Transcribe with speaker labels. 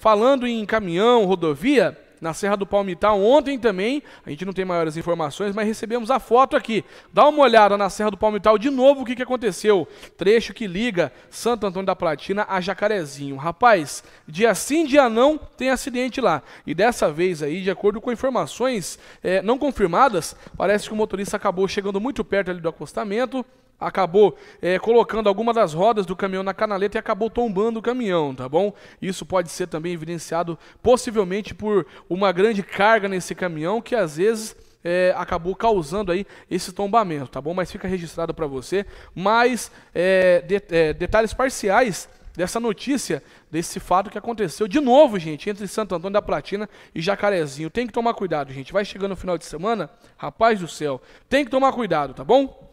Speaker 1: Falando em caminhão, rodovia, na Serra do Palmital ontem também, a gente não tem maiores informações, mas recebemos a foto aqui. Dá uma olhada na Serra do Palmital de novo o que, que aconteceu. Trecho que liga Santo Antônio da Platina a Jacarezinho. Rapaz, dia sim, dia não, tem acidente lá. E dessa vez aí, de acordo com informações é, não confirmadas, parece que o motorista acabou chegando muito perto ali do acostamento, acabou é, colocando alguma das rodas do caminhão na canaleta e acabou tombando o caminhão, tá bom? Isso pode ser também evidenciado possivelmente por uma grande carga nesse caminhão que às vezes é, acabou causando aí esse tombamento, tá bom? Mas fica registrado para você. Mais é, eh, de, é, detalhes parciais dessa notícia, desse fato que aconteceu de novo, gente, entre Santo Antônio da Platina e Jacarezinho. Tem que tomar cuidado, gente. Vai chegando o final de semana, rapaz do céu, tem que tomar cuidado, tá bom?